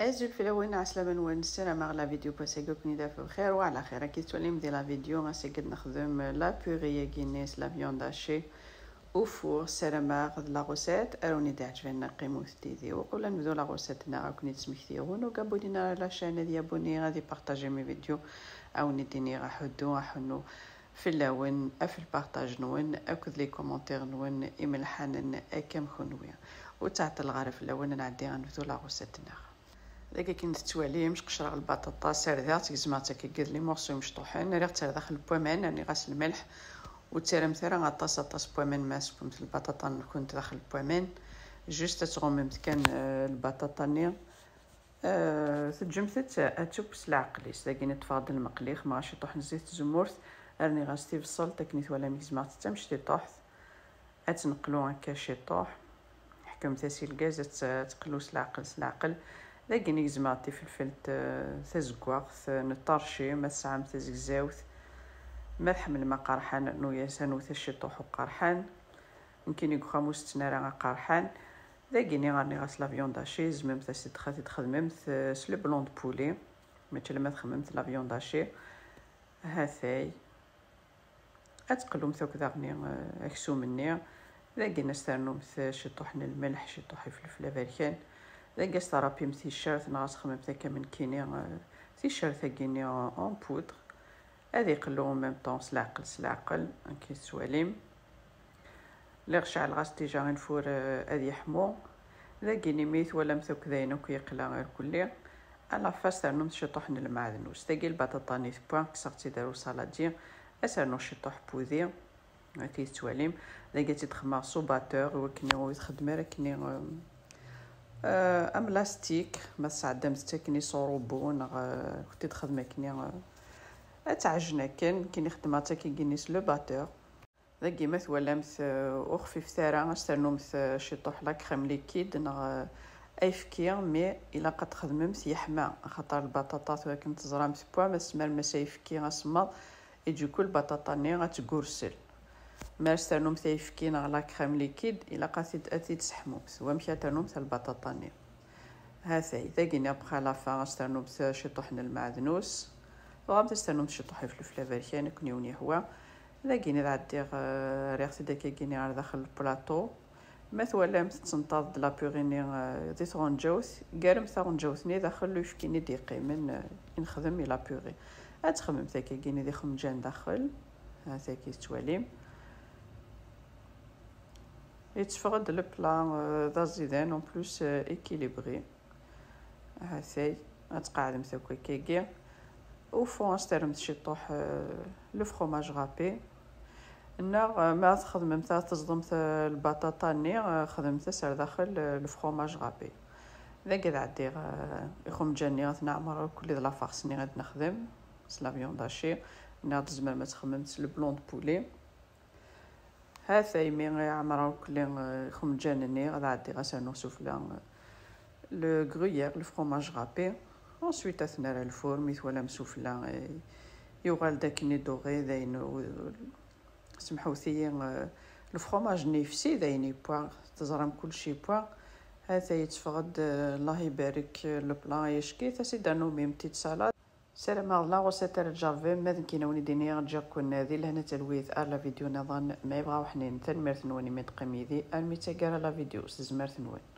ازول في الاول عسلامة نوال نسير مع لا فيديو باسي باسيكو كني بخير وعلى خير كي تولي مدي لا فيديو غاسي قد نخدم لا بوري غينيس لا فيون داشي او فور سير مع لا غوسيت اروني دي عجبنا قيمو ستيدي وقولا نبدو لا غوسيت نا تسمحتي غون وكابونينا لا شان هادي ابوني غادي بارطاجي مي فيديو او نديني غا حدو حنو في اللون في البارطاج نون اكد لي كومونتير نون ايميل ايملحان اكم خنويا وتعطل الغرف اللون نعدي غنبدو لا غوسيت ناغ داكا كي نثتو عليه مشقشره البطاطا سردها تيزما حتى كيقد لي مورسو مشطوحين راه تردا خل البومان راني غاس الملح وتيرم ثرا غطاس طاس بومان ماس سبمت البطاطا نكون تدخل البومان جوست تغمم كان البطاطا ني أه تجمثت اتوبس قليس داكين تفاض المقليخ ما غاش يطوح زيت الزمورث راني غاستي بصل تكنيت ولا ميزما حتى مشتي طوحت اتنقلو هكا شي طوح حكمت سي الكاز تقلو سلعقل سلاقل لكن يجمع تي في الفلت تزقوغ نطرشي ما سعم تزقزاوث ما تحمل ما قرحان نو ياسانو تشيطوحو قرحان يمكن يقو خاموس تنارا قرحان لكن يغني غاس لافيون داشي زمم تاسي تخاتي تخدمم سلو بلوند بولي مثل ما تخممت لافيون داشي هاثاي اتقلوم ثوك داغني اكسو مني لكن استرنوم تشيطوحن الملح شطوحي فلفلة باركان داك صرا بيم تيشيرت ناس خمم تاكا من كيني تيشيرت كيني اون بودر هذه يقلو ميم طون سلعقل سلعقل كي سواليم لي غشع الغاز ديجا غنفور حمو يحمو ذاكيني ميت ولا مثوك داينو كي يقلا غير كلي على فاس ترنم شطوحن المعدنوس تاكي البطاطا نيت بوان كسرتي دارو سالادي اسرنو شطوح بوذي كي تواليم ذاكي تيتخما سو باتور وكني يتخدم راه كني آه، ام لاستيك ما عدم تاكني صوروبو نغ كنت تخدم كني آه، اتعجنا كان كني خدمة كي كينيس لو باتور ذاكي مث ولامث وخفيف ثارا مث آه، شي لا كريم ليكيد نغ ايفكي مي الا قد تخدممت يحمى خاطر البطاطا كنت تزرامت بوا ما سمر ما سيفكي غسمض يجي كل بطاطا ني غتقرسل مارس تانوم تيفكينا على كريم ليكيد الا قاسيت تاتي تسحمو سوا مشى البطاطا البطاطاني ها ساي تاقيني بخا لافا غاش تانوم شي طحن المعدنوس وغادي تنوم شي طحي فلفله فالكان كنيوني هو لاقيني غادي آه، ريغتي داك كيني على داخل البلاطو مثلا تنطاد لا بوغيني زيت غنجوس كارم تا ني داخل لو شكيني ديقي من آه، نخدم لا بوغي اتخمم تاكي كيني دي خمجان داخل ها كي تواليم يتفقد البلا دا زيدان اون بلوس ها هاثاي غتقعد مثاكا كيكي او فون استرمت شي طوح لو فروماج غابي انا ما تخدم مثلا تصدم البطاطا ني خدمتها سر داخل لو فروماج غابي ذا قد عدي يخوم جاني عمر كل لا فارس ني غادي نخدم سلافيون داشي نا تزمر ما تخممت بلون دو بولي ها ثايمي عمرها كلي آه، خمجانني غادي عدي غاسانو سفلا آه، لو غرويير لو فرماج غابي اونسويت اثنا على الفور مثوالا مسوفلا آه، يوغال داك ني دوغي داين سمحوا ثي لو فرماج نيفسي دايني بوار تزرم كلشي بوار هذا يتفقد الله يبارك البلا يشكي دانو ميم تيت سالاد السلام الله وستر جافي ماذا كينوني ديني غنجا كنا ذي لهنا تلويث على فيديو نظن ما يبغاو حنين تنمرت نوني متقميدي الميتا لا فيديو سزمرت نوني